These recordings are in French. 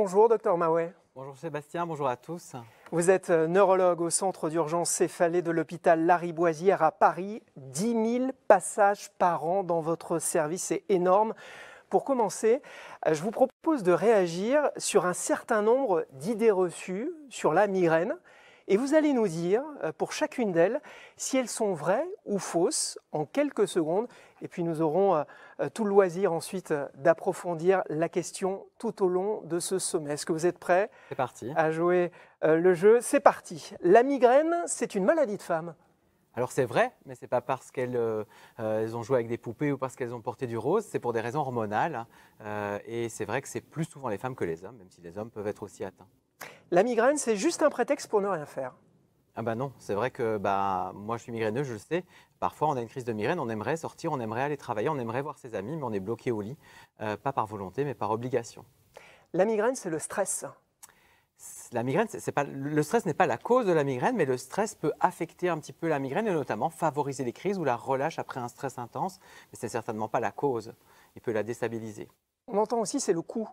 Bonjour docteur Maouet. Bonjour Sébastien, bonjour à tous. Vous êtes euh, neurologue au centre d'urgence céphalée de l'hôpital Lariboisière à Paris. 10 000 passages par an dans votre service, c'est énorme. Pour commencer, euh, je vous propose de réagir sur un certain nombre d'idées reçues sur la migraine. Et vous allez nous dire, euh, pour chacune d'elles, si elles sont vraies ou fausses en quelques secondes. Et puis nous aurons euh, euh, tout le loisir ensuite d'approfondir la question tout au long de ce sommet. Est-ce que vous êtes prêts C'est parti. À jouer le jeu C'est parti. La migraine, c'est une maladie de femme. Alors c'est vrai, mais ce n'est pas parce qu'elles ont joué avec des poupées ou parce qu'elles ont porté du rose, c'est pour des raisons hormonales. Hein. et c'est vrai que c'est plus souvent les femmes que les hommes, même si les hommes peuvent être aussi atteints la migraine, c'est juste un prétexte pour ne rien faire. Ah bah non, c'est vrai que bah, moi je suis migraineux, je le sais. Parfois on a une crise de migraine, on aimerait sortir, on aimerait aller travailler, on aimerait voir ses amis, mais on est bloqué au lit, euh, pas par volonté, mais par obligation. La migraine, c'est le stress. La migraine, c'est pas, le stress n'est pas la cause de la migraine, mais le stress peut affecter un petit peu la migraine et notamment favoriser les crises ou la relâche après un stress intense, mais ce n'est certainement pas la cause. Il peut la déstabiliser. On entend aussi, c'est le coût.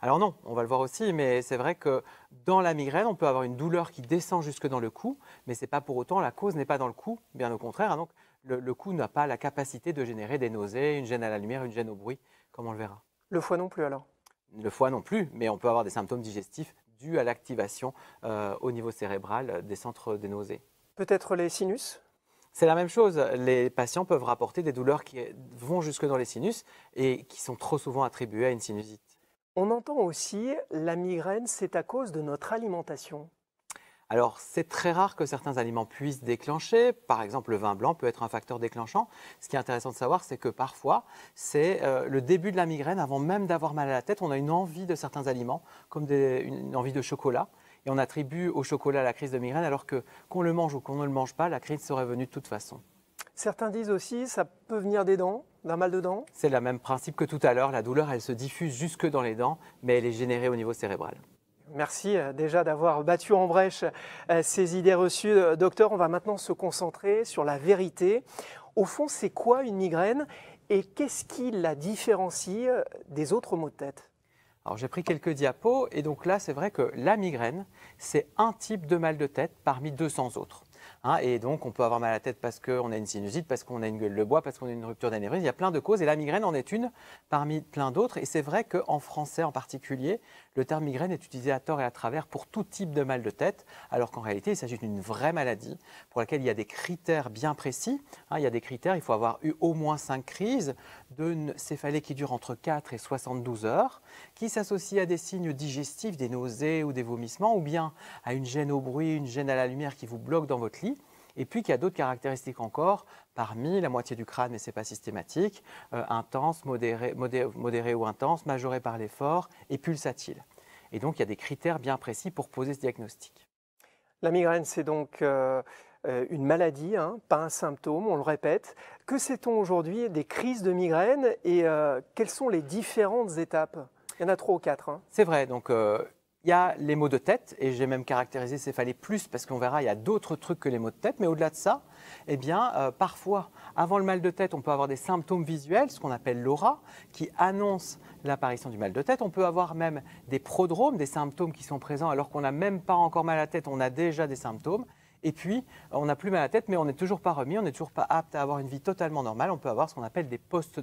Alors non, on va le voir aussi, mais c'est vrai que dans la migraine, on peut avoir une douleur qui descend jusque dans le cou, mais ce n'est pas pour autant, la cause n'est pas dans le cou, bien au contraire. Hein. donc le, cou n'a pas la capacité de générer des nausées, une gêne à la lumière, une gêne au bruit, comme on le verra. Le foie non plus alors Le foie non plus, mais on peut avoir des symptômes digestifs dus à l'activation euh, au niveau cérébral des centres des nausées. Peut-être les sinus c'est la même chose. Les patients peuvent rapporter des douleurs qui vont jusque dans les sinus et qui sont trop souvent attribuées à une sinusite. On entend aussi la migraine, c'est à cause de notre alimentation. Alors, c'est très rare que certains aliments puissent déclencher. Par exemple, le vin blanc peut être un facteur déclenchant. Ce qui est intéressant de savoir, c'est que parfois, c'est euh, le début de la migraine. Avant même d'avoir mal à la tête, on a une envie de certains aliments, comme une envie de chocolat. Et on attribue au chocolat la crise de migraine, alors que qu'on le mange ou qu'on ne le mange pas, la crise serait venue de toute façon. Certains disent aussi ça peut venir des dents, d'un mal de dents. C'est le même principe que tout à l'heure. La douleur, elle se diffuse jusque dans les dents, mais elle est générée au niveau cérébral. Merci euh, déjà d'avoir battu en brèche euh, ces idées reçues. Euh, docteur, on va maintenant se concentrer sur la vérité. Au fond, c'est quoi une migraine et qu'est-ce qui la différencie des autres maux de tête alors j'ai pris quelques diapos et donc là c'est vrai que la migraine c'est un type de mal de tête parmi 200 autres. Hein, et donc, on peut avoir mal à la tête parce qu'on a une sinusite, parce qu'on a une gueule de bois, parce qu'on a une rupture d'anévrisme. Il y a plein de causes et la migraine en est une parmi plein d'autres. Et c'est vrai qu'en français en particulier, le terme migraine est utilisé à tort et à travers pour tout type de mal de tête, alors qu'en réalité, il s'agit d'une vraie maladie pour laquelle il y a des critères bien précis. Hein, il y a des critères, il faut avoir eu au moins 5 crises d'une céphalée qui dure entre 4 et 72 heures, qui s'associent à des signes digestifs, des nausées ou des vomissements, ou bien à une gêne au bruit, une gêne à la lumière qui vous bloque dans votre lit et puis qu'il y a d'autres caractéristiques encore, parmi la moitié du crâne, mais ce n'est pas systématique, euh, intense, modéré, modéré, ou intense, majoré par l'effort et pulsatile. Et donc il y a des critères bien précis pour poser ce diagnostic. La migraine, c'est donc euh, euh, une maladie, hein, pas un symptôme, on le répète. Que sait-on aujourd'hui des crises de migraine et quelles sont les différentes étapes il y en a trois ou quatre. Hein. C'est vrai, donc il y a les maux de tête, et j'ai même caractérisé céphalée plus parce qu'on verra, il y a d'autres trucs que les maux de tête, mais au-delà de ça, eh bien, euh, parfois, avant le mal de tête, on peut avoir des symptômes visuels, ce qu'on appelle l'aura, qui annonce l'apparition du mal de tête. On peut avoir même des prodromes, des symptômes qui sont présents alors qu'on n'a même pas encore mal à la tête, on a déjà des symptômes. Et puis, on n'a plus mal à la tête, mais on n'est toujours pas remis, on n'est toujours pas apte à avoir une vie totalement normale. On peut avoir ce qu'on appelle des post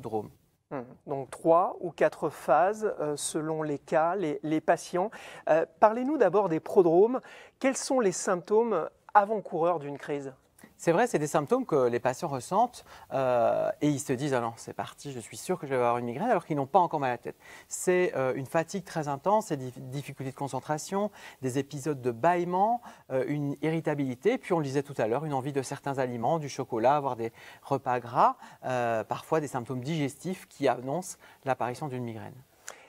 Mmh. Donc trois ou quatre phases euh, selon les cas, les, patients. Euh, parlez-nous d'abord des prodromes. Quels sont les symptômes avant-coureurs d'une crise c'est vrai, c'est des symptômes que les patients ressentent euh, et ils se disent ah c'est parti, je suis sûr que je vais avoir une migraine alors qu'ils n'ont pas encore mal à la tête. C'est euh, une fatigue très intense, des difficultés de concentration, des épisodes de bâillement, euh, une irritabilité, puis on le disait tout à l'heure, une envie de certains aliments, du chocolat, voire des repas gras, parfois des symptômes digestifs qui annoncent l'apparition d'une migraine.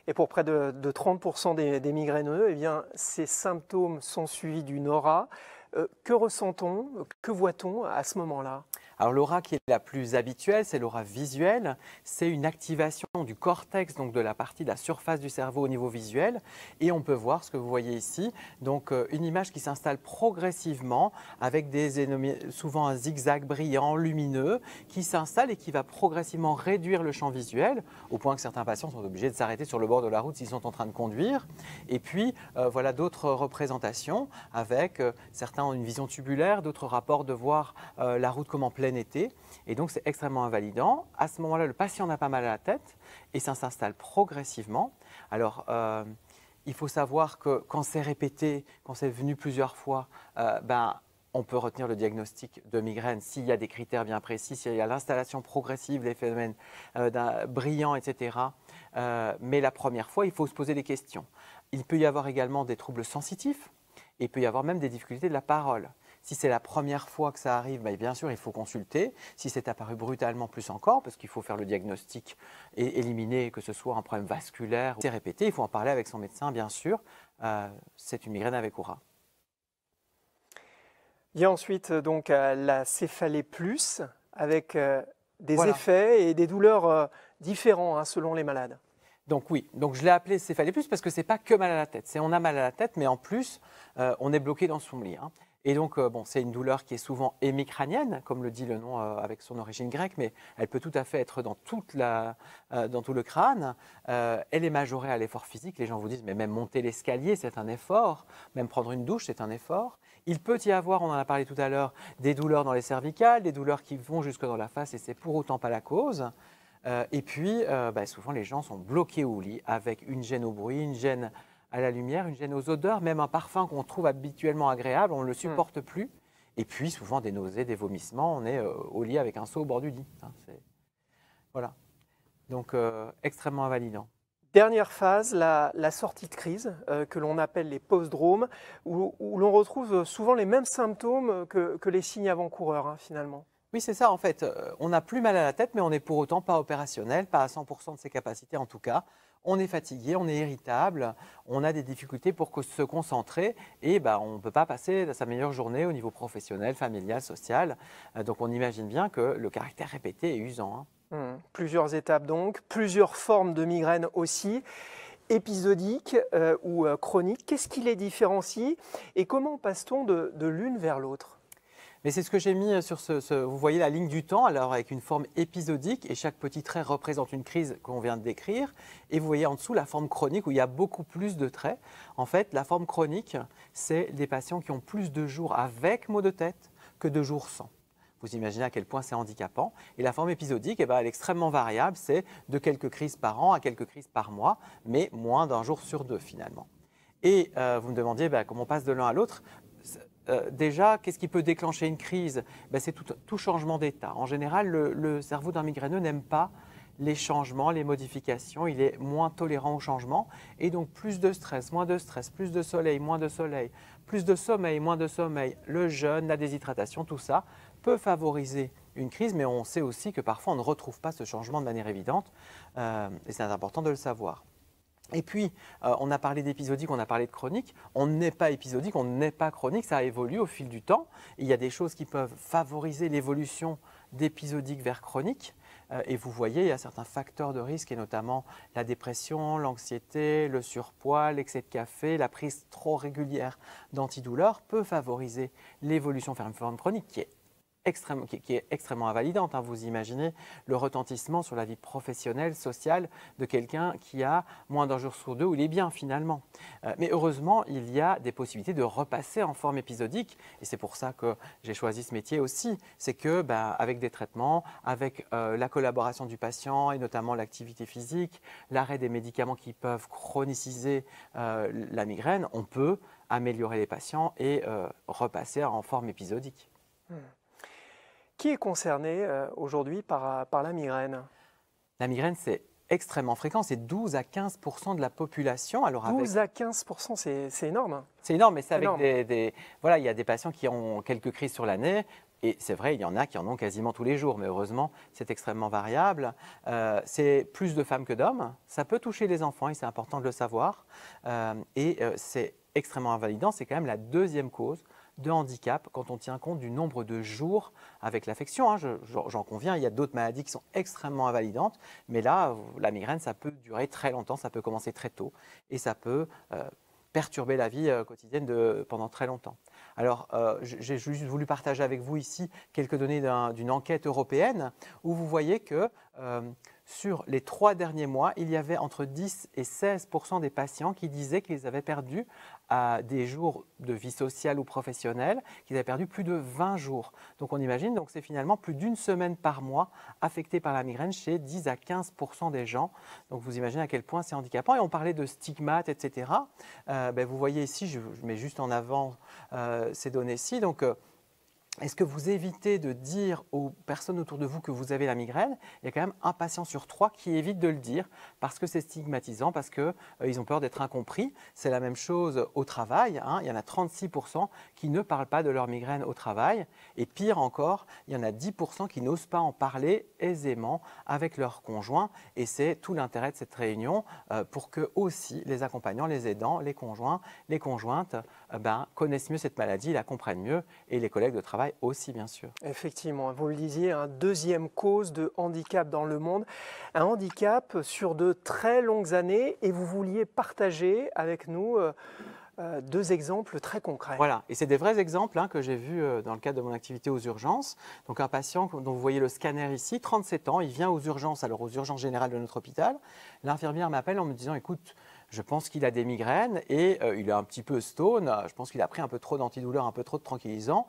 Et pour près de, 30% des, des migraineux, eh bien, ces symptômes sont suivis d'une aura. Euh, que ressent-on Que voit-on à ce moment-là alors l'aura qui est la plus habituelle, c'est l'aura visuelle. C'est une activation du cortex, donc de la partie de la surface du cerveau au niveau visuel. Et on peut voir ce que vous voyez ici. Donc euh, une image qui s'installe progressivement avec des souvent un zigzag brillant, lumineux, qui s'installe et qui va progressivement réduire le champ visuel, au point que certains patients sont obligés de s'arrêter sur le bord de la route s'ils sont en train de conduire. Et puis euh, voilà d'autres représentations avec certains certains ont une vision tubulaire, d'autres rapportent de voir euh, la route comme en plein été. Et donc, c'est extrêmement invalidant. À ce moment-là, le patient n'a pas mal à la tête et ça s'installe progressivement. Alors, euh, il faut savoir que quand c'est répété, quand c'est venu plusieurs fois, euh, ben, on peut retenir le diagnostic de migraine s'il y a des critères bien précis, s'il y a l'installation progressive les phénomènes brillants, etc. mais la première fois, il faut se poser des questions. Il peut y avoir également des troubles sensitifs, il peut y avoir même des difficultés de la parole. Si c'est la première fois que ça arrive, bah, bien sûr, il faut consulter. Si c'est apparu brutalement, plus encore, parce qu'il faut faire le diagnostic et éliminer que ce soit un problème vasculaire, c'est répété, il faut en parler avec son médecin, bien sûr. Euh, c'est une migraine avec aura. Il y a ensuite euh, donc euh, la céphalée plus avec des effets et des douleurs différents hein, selon les malades. Donc oui, donc je l'ai appelé fallait plus parce que ce n'est pas que mal à la tête. C'est on a mal à la tête, mais en plus euh, on est bloqué dans son lit. Hein. Et donc euh, c'est une douleur qui est souvent hémicranienne, comme le dit le nom euh, avec son origine grecque, mais elle peut tout à fait être dans tout le crâne. elle est majorée à l'effort physique. Les gens vous disent mais même monter l'escalier c'est un effort, même prendre une douche c'est un effort. Il peut y avoir, on en a parlé tout à l'heure, des douleurs dans les cervicales, des douleurs qui vont jusque dans la face et c'est pour autant pas la cause. Euh, et puis, euh, bah, souvent, les gens sont bloqués au lit avec une gêne au bruit, une gêne à la lumière, une gêne aux odeurs, même un parfum qu'on trouve habituellement agréable, on ne le hmm. supporte plus. Et puis, souvent, des nausées, des vomissements, on est euh, au lit avec un seau au bord du lit. Hein, voilà. Donc, extrêmement invalidant. Dernière phase, la, sortie de crise, que l'on appelle les post-dromes, où, l'on retrouve souvent les mêmes symptômes que, les signes avant-coureurs, hein, finalement. Oui, c'est ça, en fait. Euh, on n'a plus mal à la tête, mais on n'est pour autant pas opérationnel, pas à 100% de ses capacités en tout cas. On est fatigué, on est irritable, on a des difficultés pour se concentrer et bah, on ne peut pas passer sa meilleure journée au niveau professionnel, familial, social. Euh, donc on imagine bien que le caractère répété est usant. Hein. Mmh. Plusieurs étapes donc, plusieurs formes de migraines aussi épisodiques euh, ou chroniques. Qu'est-ce qui les différencie et comment passe-t-on de l'une vers l'autre mais c'est ce que j'ai mis euh, sur ce, Vous voyez la ligne du temps, alors avec une forme épisodique, et chaque petit trait représente une crise qu'on vient de décrire. Et vous voyez en dessous la forme chronique, où il y a beaucoup plus de traits. En fait, la forme chronique, c'est des patients qui ont plus de jours avec maux de tête que de jours sans. Vous imaginez à quel point c'est handicapant. Et la forme épisodique, eh ben, elle est extrêmement variable. C'est de quelques crises par an à quelques crises par mois, mais moins d'un jour sur deux finalement. Et euh, vous me demandiez bah, comment on passe de l'un à l'autre. Euh, déjà, qu'est-ce qui peut déclencher une crise ben, C'est tout, changement d'état. En général, le, cerveau d'un migraineux n'aime pas les changements, les modifications, il est moins tolérant au changement et donc plus de stress, moins de stress, plus de soleil, moins de soleil, plus de sommeil, moins de sommeil, le jeûne, la déshydratation, tout ça peut favoriser une crise, mais on sait aussi que parfois on ne retrouve pas ce changement de manière évidente, euh, et c'est important de le savoir. Et puis, euh, on a parlé d'épisodique, on a parlé de chronique. On n'est pas épisodique, on n'est pas chronique, ça évolue au fil du temps. Il y a des choses qui peuvent favoriser l'évolution d'épisodique vers chronique. Euh, et vous voyez, il y a certains facteurs de risque, et notamment la dépression, l'anxiété, le surpoids, l'excès de café, la prise trop régulière d'antidouleurs peut favoriser l'évolution vers une forme chronique qui est qui, est extrêmement invalidante. Hein. Vous imaginez le retentissement sur la vie professionnelle, sociale de quelqu'un qui a moins d'un jour sur deux où il est bien finalement. Euh, mais heureusement, il y a des possibilités de repasser en forme épisodique. Et c'est pour ça que j'ai choisi ce métier aussi. C'est que, bah, avec des traitements, avec euh, la collaboration du patient et notamment l'activité physique, l'arrêt des médicaments qui peuvent chroniciser euh, la migraine, on peut améliorer les patients et repasser en forme épisodique. Hmm. Qui est concerné euh, aujourd'hui euh, par, la migraine La migraine, c'est extrêmement fréquent, c'est 12 à 15 de la population. Alors 12 à 15 c'est énorme. Hein. C'est énorme, mais c'est avec des, Voilà, il y a des patients qui ont quelques crises sur l'année. Et c'est vrai, il y en a qui en ont quasiment tous les jours, mais heureusement, c'est extrêmement variable. Euh, c'est plus de femmes que d'hommes. Ça peut toucher les enfants, et c'est important de le savoir. et c'est extrêmement invalidant. C'est quand même la deuxième cause de handicap quand on tient compte du nombre de jours avec l'affection. Hein. J'en conviens, il y a d'autres maladies qui sont extrêmement invalidantes, mais là, la migraine, ça peut durer très longtemps, ça peut commencer très tôt et ça peut euh, perturber la vie euh, quotidienne pendant très longtemps. Alors, euh, j'ai juste voulu partager avec vous ici quelques données d'une enquête européenne où vous voyez que sur les trois derniers mois, il y avait entre 10 et 16 des patients qui disaient qu'ils avaient perdu des jours de vie sociale ou professionnelle, qu'ils avaient perdu plus de 20 jours. Donc on imagine, donc c'est finalement plus d'une semaine par mois affectée par la migraine chez 10 à 15 des gens. Donc vous imaginez à quel point c'est handicapant. Et on parlait de stigmates, etc. Euh, ben, vous voyez ici, je, mets juste en avant euh, ces données-ci. Donc euh, est-ce que vous évitez de dire aux personnes autour de vous que vous avez la migraine Il y a quand même un patient sur trois qui évite de le dire parce que c'est stigmatisant, parce qu'ils euh, ont peur d'être incompris. C'est la même chose au travail. Hein. Il y en a 36% qui ne parlent pas de leur migraine au travail. Et pire encore, il y en a 10% qui n'osent pas en parler aisément avec leur conjoint. Et c'est tout l'intérêt de cette réunion euh, pour que aussi les accompagnants, les aidants, les conjoints, les conjointes euh, ben, connaissent mieux cette maladie, la comprennent mieux et les collègues de travail aussi, bien sûr. Effectivement, vous le disiez, un deuxième cause de handicap dans le monde, un handicap sur de très longues années, et vous vouliez partager avec nous. Euh, euh, deux exemples très concrets. Voilà, et c'est des vrais exemples hein, que j'ai vus euh, dans le cadre de mon activité aux urgences. Donc un patient dont vous voyez le scanner ici, 37 ans, il vient aux urgences, alors aux urgences générales de notre hôpital. L'infirmière m'appelle en me disant, écoute, je pense qu'il a des migraines et il est un petit peu stone, je pense qu'il a pris un peu trop d'antidouleurs, un peu trop de tranquillisant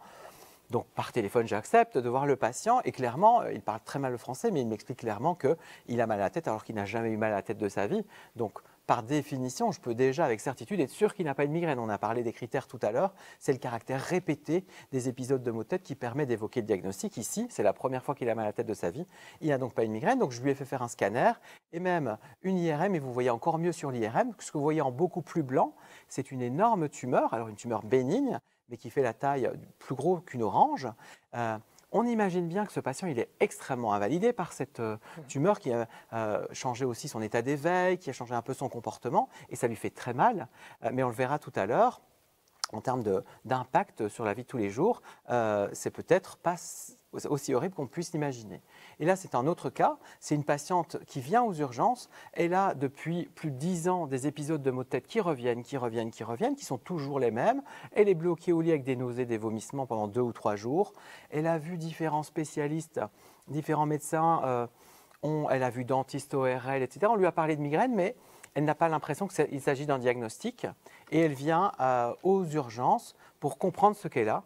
donc par téléphone, j'accepte de voir le patient et clairement, euh, il parle très mal le français, mais il m'explique clairement qu'il a mal à la tête alors qu'il n'a jamais eu mal à la tête de sa vie. Donc par définition, je peux déjà avec certitude être sûr qu'il n'a pas une migraine. On a parlé des critères tout à l'heure. C'est le caractère répété des épisodes de maux de tête qui permet d'évoquer le diagnostic. Ici, c'est la première fois qu'il a mal à la tête de sa vie. Il n'a donc pas une migraine. Donc, je lui ai fait faire un scanner et même une IRM. Et vous voyez encore mieux sur l'IRM. Ce que vous voyez en beaucoup plus blanc, c'est une énorme tumeur. Alors, une tumeur bénigne mais qui fait la taille plus gros qu'une orange, euh, on imagine bien que ce patient, il est extrêmement invalidé par cette euh, tumeur qui a euh, changé aussi son état d'éveil, qui a changé un peu son comportement, et ça lui fait très mal. mais on le verra tout à l'heure, en termes d'impact sur la vie de tous les jours, c'est peut-être pas aussi horrible qu'on puisse l'imaginer. Et là, c'est un autre cas. C'est une patiente qui vient aux urgences. Elle a depuis plus de 10 ans des épisodes de maux de tête qui reviennent, qui reviennent, qui reviennent, qui sont toujours les mêmes. Elle est bloquée au lit avec des nausées, des vomissements pendant deux ou trois jours. Elle a vu différents spécialistes, différents médecins. Euh, elle a vu dentiste, ORL, etc. On lui a parlé de migraine, mais elle n'a pas l'impression qu'il s'agit d'un diagnostic. Et elle vient euh, aux urgences pour comprendre ce qu'elle a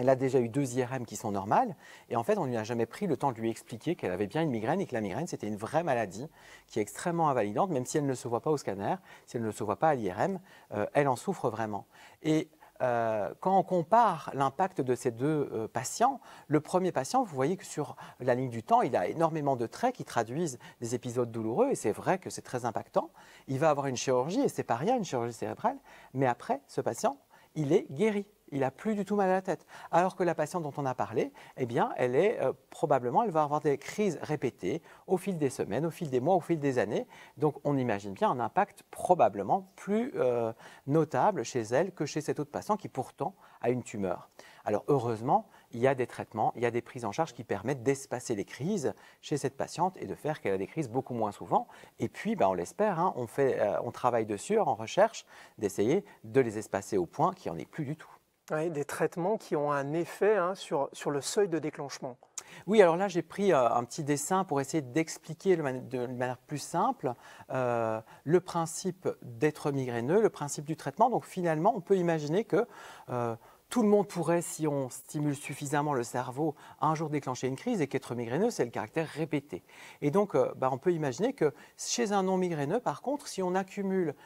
elle a déjà eu deux IRM qui sont normales. Et en fait, on ne lui a jamais pris le temps de lui expliquer qu'elle avait bien une migraine et que la migraine, c'était une vraie maladie qui est extrêmement invalidante, même si elle ne se voit pas au scanner, si elle ne se voit pas à l'IRM, euh, elle en souffre vraiment. Et euh, quand on compare l'impact de ces deux euh, patients, le premier patient, vous voyez que sur la ligne du temps, il a énormément de traits qui traduisent des épisodes douloureux, et c'est vrai que c'est très impactant. Il va avoir une chirurgie, et c'est pas rien, une chirurgie cérébrale, mais après, ce patient, il est guéri il n'a plus du tout mal à la tête. Alors que la patiente dont on a parlé, eh bien, elle est euh, probablement, elle va avoir des crises répétées au fil des semaines, au fil des mois, au fil des années. Donc, on imagine bien un impact probablement plus euh, notable chez elle que chez cet autre patient qui pourtant a une tumeur. Alors, heureusement, il y a des traitements, il y a des prises en charge qui permettent d'espacer les crises chez cette patiente et de faire qu'elle a des crises beaucoup moins souvent. Et puis, ben, on l'espère, hein, on, euh, on travaille dessus en recherche d'essayer de les espacer au point qu'il n'y en ait plus du tout des traitements qui ont un effet hein, sur, sur le seuil de déclenchement. Oui, alors là, j'ai pris euh, un petit dessin pour essayer d'expliquer de, manière plus simple euh, le principe d'être migraineux, le principe du traitement. Donc finalement, on peut imaginer que... Euh, tout le monde pourrait, si on stimule suffisamment le cerveau, un jour déclencher une crise et qu'être migraineux, c'est le caractère répété. Et donc, bah, on peut imaginer que chez un non migraineux, par contre, si on accumule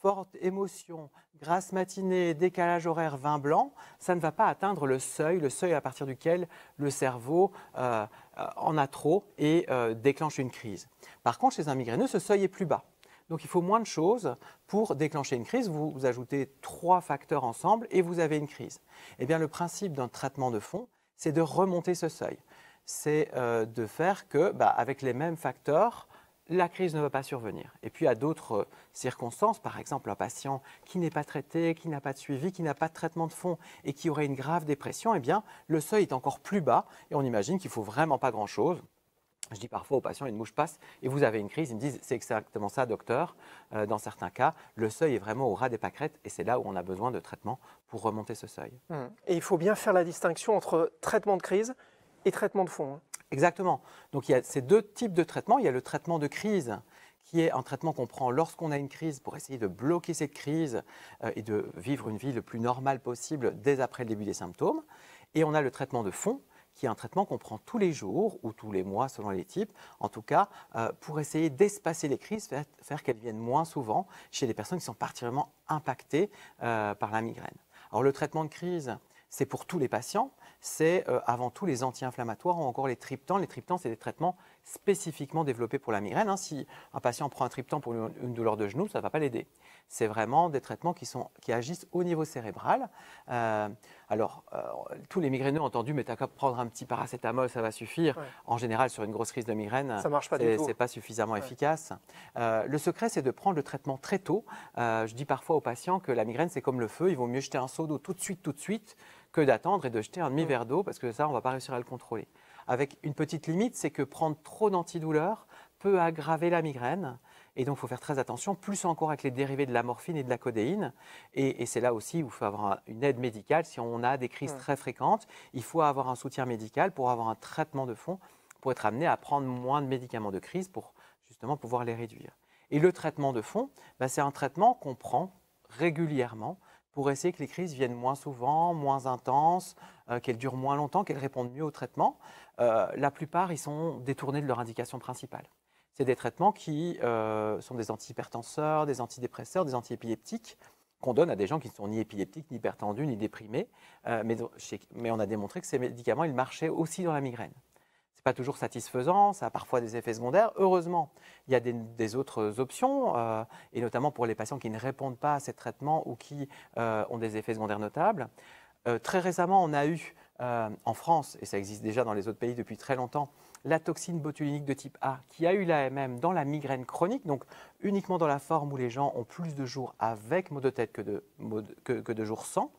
forte émotion, grasse matinée, décalage horaire, vin blanc, ça ne va pas atteindre le seuil, le seuil à partir duquel le cerveau euh, euh, en a trop et euh, déclenche une crise. Par contre, chez un migraineux, ce seuil est plus bas. Donc il faut moins de choses pour déclencher une crise. Vous, ajoutez trois facteurs ensemble et vous avez une crise. Eh bien, le principe d'un traitement de fond, c'est de remonter ce seuil. C'est de faire que, bah, avec les mêmes facteurs, la crise ne va pas survenir. Et puis à d'autres euh, circonstances, par exemple un patient qui n'est pas traité, qui n'a pas de suivi, qui n'a pas de traitement de fond et qui aurait une grave dépression, eh bien le seuil est encore plus bas et on imagine qu'il ne faut vraiment pas grand-chose. Je dis parfois aux patients, une mouche passe et vous avez une crise. Ils me disent, c'est exactement ça, docteur. Euh, dans certains cas, le seuil est vraiment au ras des pâquerettes et c'est là où on a besoin de traitement pour remonter ce seuil. Mmh. Et il faut bien faire la distinction entre traitement de crise et traitement de fond. Hein. Exactement. Donc il y a ces deux types de traitements. Il y a le traitement de crise qui est un traitement qu'on prend lorsqu'on a une crise pour essayer de bloquer cette crise euh, et de vivre une vie le plus normale possible dès après le début des symptômes. Et on a le traitement de fond, qui est un traitement qu'on prend tous les jours ou tous les mois selon les types, en tout cas euh, pour essayer d'espacer les crises, faire, qu'elles viennent moins souvent chez les personnes qui sont particulièrement impactées euh, par la migraine. Alors le traitement de crise, c'est pour tous les patients, c'est euh, avant tout les anti-inflammatoires ou encore les triptans. Les triptans, c'est des traitements spécifiquement développés pour la migraine. Hein. Si un patient prend un triptan pour une douleur de genou, ça ne va pas l'aider. C'est vraiment des traitements qui, agissent au niveau cérébral. Euh, alors, euh, tous les migraineux ont entendu, mais t'as qu'à prendre un petit paracétamol, ça va suffire. En général, sur une grosse crise de migraine, ce n'est pas suffisamment efficace. le secret, c'est de prendre le traitement très tôt. je dis parfois aux patients que la migraine, c'est comme le feu. Il vaut mieux jeter un seau d'eau tout de suite, tout de suite, que d'attendre et de jeter un demi-verre mm. d'eau parce que ça, on ne va pas réussir à le contrôler. Avec une petite limite, c'est que prendre trop d'antidouleurs peut aggraver la migraine. Et donc, il faut faire très attention, plus encore avec les dérivés de la morphine et de la codéine. Et, c'est là aussi où il faut avoir une aide médicale. Si on a des crises mm. très fréquentes, il faut avoir un soutien médical pour avoir un traitement de fond, pour être amené à prendre moins de médicaments de crise pour justement pouvoir les réduire. Et le traitement de fond, bah, c'est un traitement qu'on prend régulièrement pour essayer que les crises viennent moins souvent, moins intenses, euh, qu'elles durent moins longtemps, qu'elles répondent mieux au traitement. Euh, la plupart, ils sont détournés de leur indication principale. C'est des traitements qui euh, sont des antihypertenseurs, des antidépresseurs, des antiépileptiques qu'on donne à des gens qui ne sont ni épileptiques, ni hypertendus, ni déprimés. Mais, mais, on a démontré que ces médicaments, ils marchaient aussi dans la migraine toujours satisfaisant, ça a parfois des effets secondaires. Heureusement, il y a des, autres options, euh, et notamment pour les patients qui ne répondent pas à ces traitements ou qui euh, ont des effets secondaires notables. Euh, très récemment, on a eu en France, et ça existe déjà dans les autres pays depuis très longtemps, la toxine botulinique de type A qui a eu l'AMM dans la migraine chronique, donc uniquement dans la forme où les gens ont plus de jours avec maux de tête que de, que de jours sans.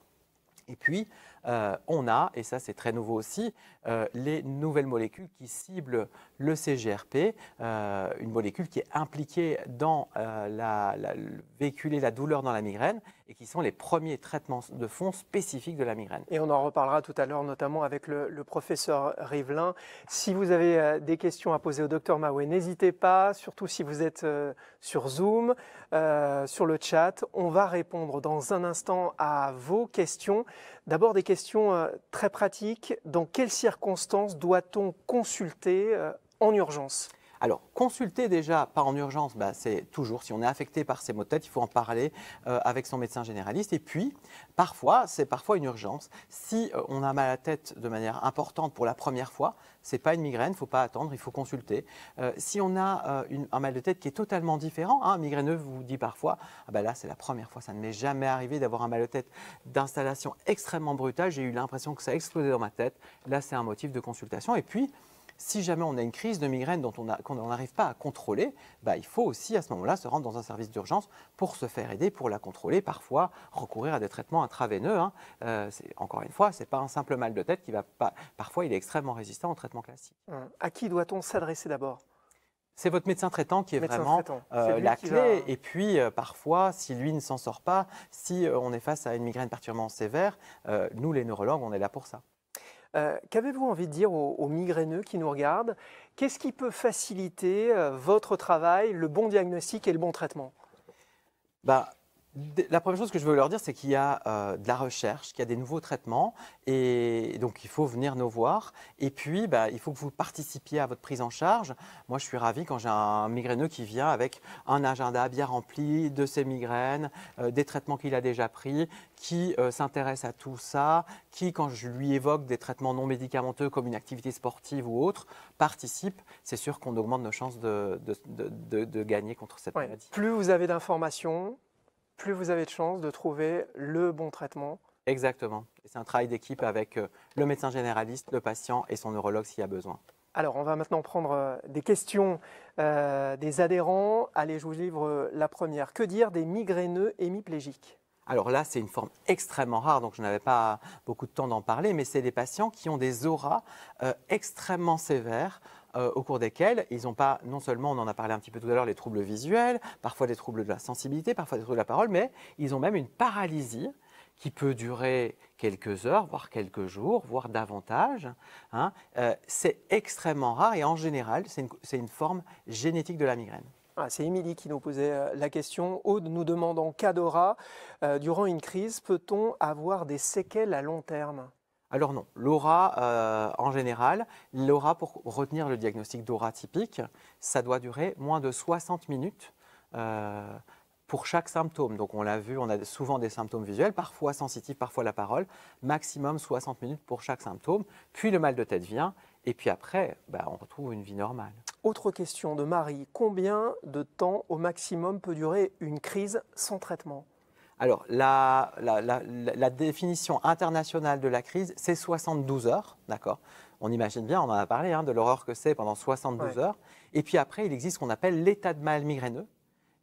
Et puis, euh, on a, et ça c'est très nouveau aussi, euh, les nouvelles molécules qui ciblent le CGRP, euh, une molécule qui est impliquée dans la, véhiculer la douleur dans la migraine et qui sont les premiers traitements de fond spécifiques de la migraine. Et on en reparlera tout à l'heure, notamment avec le, professeur Rivelin. Si vous avez des questions à poser au docteur Maoué, n'hésitez pas, surtout si vous êtes sur Zoom, sur le chat. On va répondre dans un instant à vos questions. D'abord des questions euh, très pratiques. Dans quelles circonstances doit-on consulter euh, en urgence alors, consulter déjà, pas en urgence, bah, c'est toujours, si on est affecté par ces maux de tête, il faut en parler euh, avec son médecin généraliste. Et puis, parfois, c'est parfois une urgence. Si euh, on a mal à la tête de manière importante pour la première fois, ce n'est pas une migraine, il ne faut pas attendre, il faut consulter. Euh, si on a un mal de tête qui est totalement différent, un hein, migraineux vous dit parfois, ah ben là c'est la première fois, ça ne m'est jamais arrivé d'avoir un mal de tête d'installation extrêmement brutale, j'ai eu l'impression que ça explosait dans ma tête, là c'est un motif de consultation. Et puis, si jamais on a une crise de migraine dont on qu'on n'arrive pas à contrôler, bah, il faut aussi à ce moment-là se rendre dans un service d'urgence pour se faire aider, pour la contrôler, parfois recourir à des traitements intraveineux. Hein. Euh, encore une fois, ce n'est pas un simple mal de tête qui va pas. Parfois, il est extrêmement résistant au traitement classique. Hum. À qui doit-on s'adresser d'abord c'est votre médecin traitant qui est vraiment euh, la clé. Et puis, euh, parfois, si lui ne s'en sort pas, si on est face à une migraine particulièrement sévère, nous, les neurologues, on est là pour ça. Euh, qu'avez-vous envie de dire aux, migraineux qui nous regardent Qu'est-ce qui peut faciliter euh, votre travail, le bon diagnostic et le bon traitement bah, la première chose que je veux leur dire, c'est qu'il y a euh, de la recherche, qu'il y a des nouveaux traitements, et donc il faut venir nous voir. Et puis, bah, il faut que vous participiez à votre prise en charge. Moi, je suis ravi quand j'ai un migraineux qui vient avec un agenda bien rempli de ses migraines, euh, des traitements qu'il a déjà pris, qui euh, s'intéresse à tout ça, qui, quand je lui évoque des traitements non médicamenteux comme une activité sportive ou autre, participe. C'est sûr qu'on augmente nos chances de, gagner contre cette maladie. Plus vous avez d'informations, plus vous avez de chance de trouver le bon traitement. Exactement. C'est un travail d'équipe avec euh, le médecin généraliste, le patient et son neurologue s'il y a besoin. Alors, on va maintenant prendre euh, des questions euh, des adhérents. Allez, je vous livre la première. Que dire des migraineux hémiplégiques alors là, c'est une forme extrêmement rare, donc je n'avais pas beaucoup de temps d'en parler, mais c'est des patients qui ont des auras extrêmement sévères, euh, au cours desquels ils n'ont pas, non seulement on en a parlé un petit peu tout à l'heure, les troubles visuels, parfois des troubles de la sensibilité, parfois des troubles de la parole, mais ils ont même une paralysie qui peut durer quelques heures, voire quelques jours, voire davantage. Hein. Euh, c'est extrêmement rare et en général, c'est une, forme génétique de la migraine. Ah, c'est Émilie qui nous posait euh, la question. Aude nous demandant en durant une crise, peut-on avoir des séquelles à long terme alors non, l'aura euh, en général, l'aura pour retenir le diagnostic d'aura typique, ça doit durer moins de 60 minutes euh, pour chaque symptôme. Donc on l'a vu, on a souvent des symptômes visuels, parfois sensitifs, parfois la parole, maximum 60 minutes pour chaque symptôme, puis le mal de tête vient, et puis après, bah, on retrouve une vie normale. Autre question de Marie, combien de temps au maximum peut durer une crise sans traitement alors, la, définition internationale de la crise, c'est 72 heures, d'accord On imagine bien, on en a parlé, hein, de l'horreur que c'est pendant 72 heures. Et puis après, il existe ce qu'on appelle l'état de mal migraineux.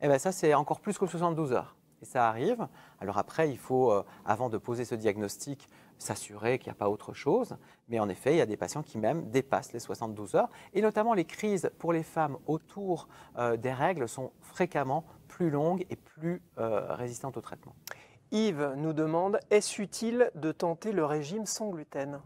Et eh bien ça, c'est encore plus que 72 heures. Et ça arrive. Alors après, il faut, euh, avant de poser ce diagnostic, s'assurer qu'il n'y a pas autre chose. Mais en effet, il y a des patients qui même dépassent les 72 heures. Et notamment, les crises pour les femmes autour euh, des règles sont fréquemment plus longue et plus euh, résistante au traitement. Yves nous demande, est-ce utile de tenter le régime sans gluten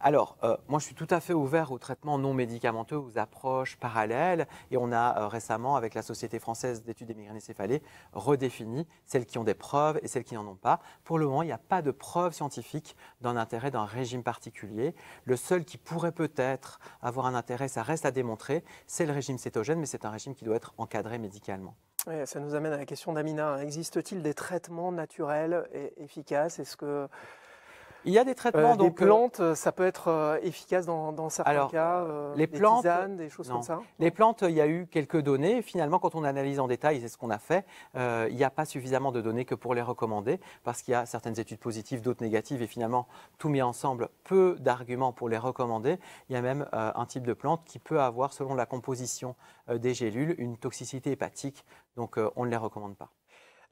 alors, euh, moi, je suis tout à fait ouvert aux traitements non médicamenteux, aux approches parallèles. Et on a euh, récemment, avec la Société française d'études des migraines et céphalées, redéfini celles qui ont des preuves et celles qui n'en ont pas. Pour le moment, il n'y a pas de preuves scientifiques d'un intérêt d'un régime particulier. Le seul qui pourrait peut-être avoir un intérêt, ça reste à démontrer, c'est le régime cétogène, mais c'est un régime qui doit être encadré médicalement. ça nous amène à la question d'Amina. Existe-t-il des traitements naturels et efficaces Est-ce que il y a des traitements. Euh, donc, des euh, plantes, euh, ça peut être efficace dans, certains cas. les plantes, des choses comme ça. Les plantes, il y a eu quelques données. Finalement, quand on analyse en détail, c'est ce qu'on a fait. il n'y a pas suffisamment de données que pour les recommander, parce qu'il y a certaines études positives, d'autres négatives, et finalement, tout mis ensemble, peu d'arguments pour les recommander. Il y a même un type de plante qui peut avoir, selon la composition des gélules, une toxicité hépatique. Donc, on ne les recommande pas.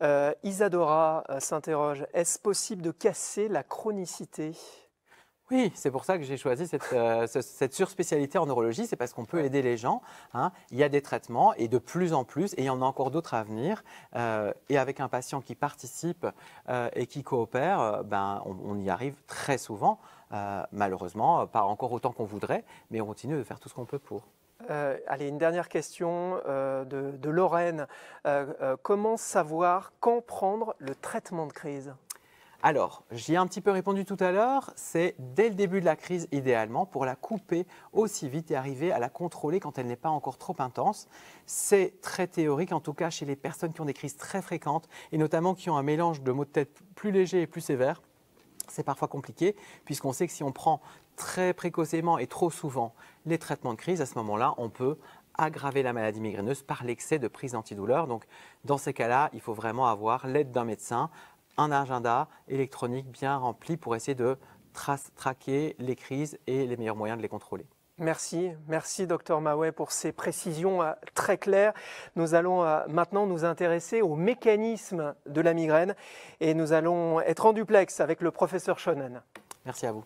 Euh, Isadora euh, s'interroge, est-ce possible de casser la chronicité oui, c'est pour ça que j'ai choisi cette, euh, surspécialité en neurologie, c'est parce qu'on peut aider les gens. Hein. Il y a des traitements et de plus en plus, et il y en a encore d'autres à venir. et avec un patient qui participe et qui coopère, ben, on, y arrive très souvent. malheureusement, pas encore autant qu'on voudrait, mais on continue de faire tout ce qu'on peut pour. Euh, allez, une dernière question euh, de, Lorraine. Euh, comment savoir quand prendre le traitement de crise alors, j'y ai un petit peu répondu tout à l'heure, c'est dès le début de la crise idéalement pour la couper aussi vite et arriver à la contrôler quand elle n'est pas encore trop intense. C'est très théorique en tout cas chez les personnes qui ont des crises très fréquentes et notamment qui ont un mélange de maux de tête plus léger et plus sévère c'est parfois compliqué, puisqu'on sait que si on prend très précocement et trop souvent les traitements de crise, à ce moment-là, on peut aggraver la maladie migraineuse par l'excès de prise d'antidouleur. Donc, dans ces cas-là, il faut vraiment avoir l'aide d'un médecin, un agenda électronique bien rempli pour essayer de traquer les crises et les meilleurs moyens de les contrôler. Merci, merci docteur Maouet pour ces précisions euh, très claires. Nous allons euh, maintenant nous intéresser au mécanisme de la migraine et nous allons être en duplex avec le professeur Shonen. Merci à vous.